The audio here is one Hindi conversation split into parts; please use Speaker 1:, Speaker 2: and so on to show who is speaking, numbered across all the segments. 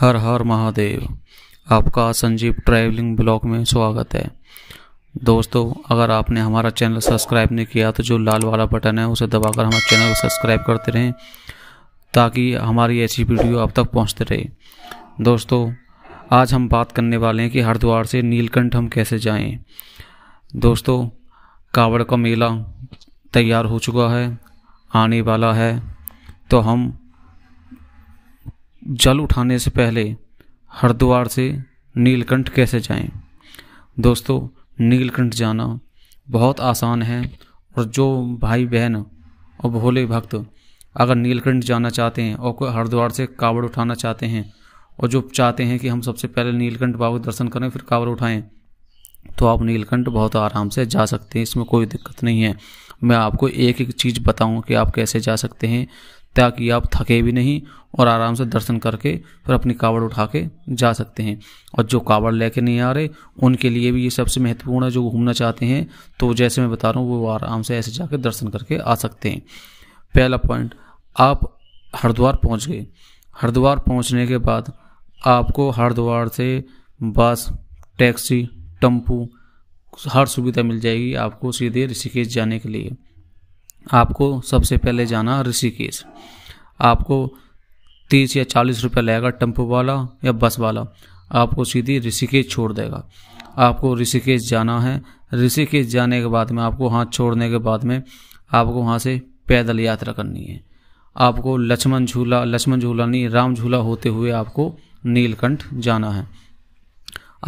Speaker 1: हर हर महादेव आपका संजीव ट्रैवलिंग ब्लॉग में स्वागत है दोस्तों अगर आपने हमारा चैनल सब्सक्राइब नहीं किया तो जो लाल वाला बटन है उसे दबाकर हमारे चैनल को सब्सक्राइब करते रहें ताकि हमारी ऐसी वीडियो आप तक पहुंचते रहे दोस्तों आज हम बात करने वाले हैं कि हरिद्वार से नीलकंठ हम कैसे जाएं दोस्तों कावड़ का मेला तैयार हो चुका है आने वाला है तो हम जल उठाने से पहले हरिद्वार से नीलकंठ कैसे जाएं? दोस्तों नीलकंठ जाना बहुत आसान है और जो भाई बहन और भोले भक्त अगर नीलकंठ जाना चाहते हैं और कोई हरिद्वार से कावड़ उठाना चाहते हैं और जो चाहते हैं कि हम सबसे पहले नीलकंठ बाबा दर्शन करें फिर कावड़ उठाएं तो आप नीलकंठ बहुत आराम से जा सकते हैं इसमें कोई दिक्कत नहीं है मैं आपको एक एक चीज़ बताऊं कि आप कैसे जा सकते हैं ताकि आप थके भी नहीं और आराम से दर्शन करके फिर अपनी कावड़ उठा के जा सकते हैं और जो कावड़ लेके नहीं आ रहे उनके लिए भी ये सबसे महत्वपूर्ण है जो घूमना चाहते हैं तो जैसे मैं बता रहा हूँ वो आराम से ऐसे जाके दर्शन करके आ सकते हैं पहला पॉइंट आप हरिद्वार पहुँच गए हरिद्वार पहुँचने के बाद आपको हरिद्वार से बस टैक्सी टेम्पू हर सुविधा मिल जाएगी आपको सीधे ऋषिकेश जाने के लिए आपको सबसे पहले जाना ऋषिकेश आपको तीस या चालीस रुपया लगेगा टेम्पो वाला या बस वाला आपको सीधी ऋषिकेश छोड़ देगा आपको ऋषिकेश जाना है ऋषिकेश जाने के बाद में आपको हाथ छोड़ने के बाद में आपको वहाँ से पैदल यात्रा करनी है आपको लक्ष्मण झूला लक्ष्मण झूला नहीं राम झूला होते हुए आपको नीलकंठ जाना है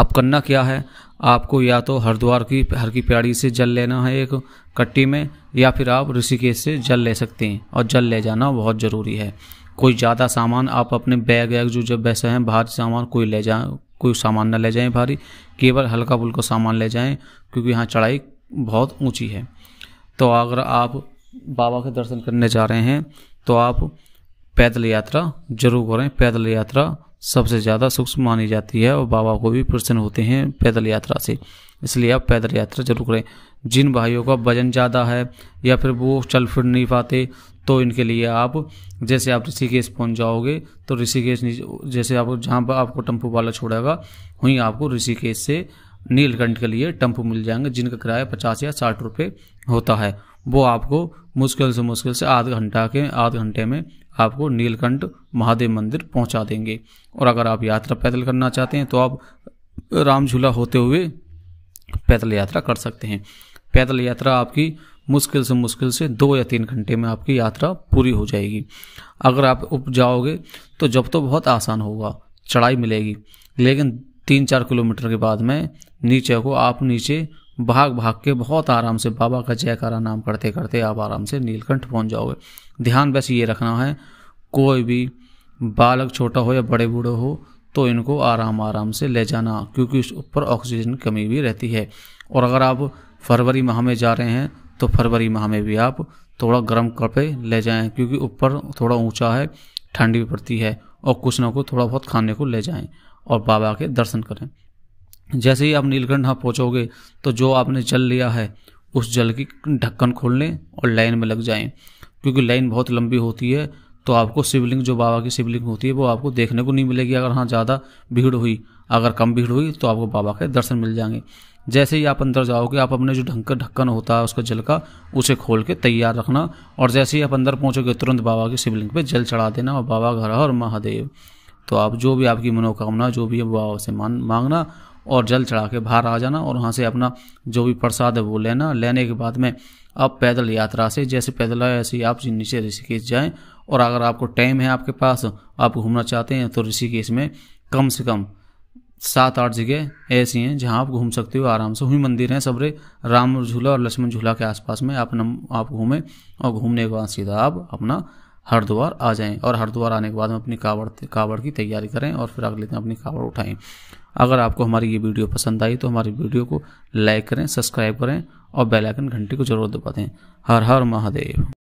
Speaker 1: अब करना क्या है आपको या तो हरिद्वार की हर की प्याड़ी से जल लेना है एक कट्टी में या फिर आप ऋषिकेश से जल ले सकते हैं और जल ले जाना बहुत ज़रूरी है कोई ज़्यादा सामान आप अपने बैग वैग जो जब वैसे हैं भारी सामान कोई ले जाए कोई सामान ना ले जाएं भारी केवल हल्का फुल्का सामान ले जाएं क्योंकि यहाँ चढ़ाई बहुत ऊंची है तो अगर आप बाबा के दर्शन करने जा रहे हैं तो आप पैदल यात्रा जरूर करें पैदल यात्रा सबसे ज़्यादा सूक्ष्म मानी जाती है और बाबा को भी प्रसन्न होते हैं पैदल यात्रा से इसलिए आप पैदल यात्रा जरूर करें जिन भाइयों का वजन ज़्यादा है या फिर वो चल फिर नहीं पाते तो इनके लिए आप जैसे आप ऋषिकेश पहुंच जाओगे तो ऋषिकेश जैसे आप जहाँ पर आपको टम्पू वाला छोड़ेगा वहीं आपको ऋषिकेश से नीलकंठ के लिए टम्पू मिल जाएंगे जिनका किराया पचास या साठ रुपये होता है वो आपको मुश्किल से मुश्किल से आध घंटा के आध घंटे में आपको नीलकंठ महादेव मंदिर पहुंचा देंगे और अगर आप यात्रा पैदल करना चाहते हैं तो आप रामझूला होते हुए पैदल यात्रा कर सकते हैं पैदल यात्रा आपकी मुश्किल से मुश्किल से दो या तीन घंटे में आपकी यात्रा पूरी हो जाएगी अगर आप उप जाओगे तो जब तो बहुत आसान होगा चढ़ाई मिलेगी लेकिन तीन चार किलोमीटर के बाद में नीचे को आप नीचे भाग भाग के बहुत आराम से बाबा का जयकारा नाम करते करते आप आराम से नीलकंठ पहुंच जाओगे ध्यान बस ये रखना है कोई भी बालक छोटा हो या बड़े बूढ़े हो तो इनको आराम आराम से ले जाना क्योंकि उस ऊपर ऑक्सीजन की कमी भी रहती है और अगर आप फरवरी माह में जा रहे हैं तो फरवरी माह में भी आप थोड़ा गर्म कपड़े ले जाएं क्योंकि ऊपर थोड़ा ऊंचा है ठंडी भी पड़ती है और कुछ ना कुछ थोड़ा बहुत खाने को ले जाएं और बाबा के दर्शन करें जैसे ही आप नीलकंठ हाँ पहुँचोगे तो जो आपने जल लिया है उस जल की ढक्कन खोल लें और लाइन में लग जाएं क्योंकि लाइन बहुत लंबी होती है तो आपको शिवलिंग जो बाबा की शिवलिंग होती है वो आपको देखने को नहीं मिलेगी अगर हाँ ज़्यादा भीड़ हुई अगर कम भीड़ हुई तो आपको बाबा के दर्शन मिल जाएंगे जैसे ही आप अंदर जाओगे आप अपने जो ढंग का ढक्कन होता है उसका जल का उसे खोल के तैयार रखना और जैसे ही आप अंदर पहुँचोगे तुरंत बाबा की शिवलिंग पर जल चढ़ा देना और बाबा घर और महादेव तो आप जो भी आपकी मनोकामना जो भी है बाबा से मान मांगना और जल चढ़ा के बाहर आ जाना और वहाँ से अपना जो भी प्रसाद है वो लेना लेने के बाद में आप पैदल यात्रा से जैसे पैदल आए ऐसे ही आप नीचे ऋषिकेश जाएँ और अगर आपको टाइम है आपके पास आप घूमना चाहते हैं तो ऋषिकेश में कम से कम सात आठ जगह ऐसी हैं जहाँ आप घूम सकते हो आराम से वहीं मंदिर हैं सबरे राम झूला और लक्ष्मण झूला के आसपास में आप नम आप घूमें और घूमने के बाद सीधा आप अपना हरिद्वार आ जाएं और हरिद्वार आने के बाद हम अपनी कावड़ कावड़ की तैयारी करें और फिर अगले दिन अपनी कावड़ उठाएं अगर आपको हमारी ये वीडियो पसंद आई तो हमारी वीडियो को लाइक करें सब्सक्राइब करें और बेल आइकन घंटी को जरूर दबा दें हर हर महादेव